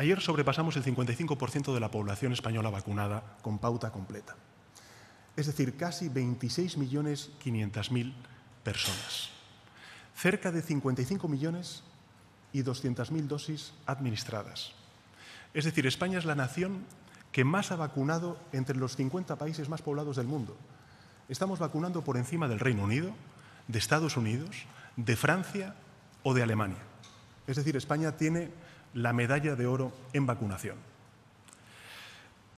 ayer sobrepasamos el 55% de la población española vacunada con pauta completa. Es decir, casi 26.500.000 personas. Cerca de 55 millones y dosis administradas. Es decir, España es la nación que más ha vacunado entre los 50 países más poblados del mundo. Estamos vacunando por encima del Reino Unido, de Estados Unidos, de Francia o de Alemania. Es decir, España tiene la medalla de oro en vacunación.